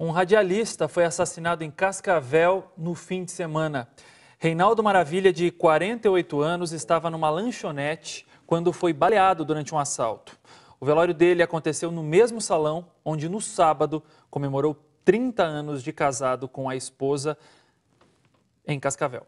Um radialista foi assassinado em Cascavel no fim de semana. Reinaldo Maravilha, de 48 anos, estava numa lanchonete quando foi baleado durante um assalto. O velório dele aconteceu no mesmo salão onde, no sábado, comemorou 30 anos de casado com a esposa em Cascavel.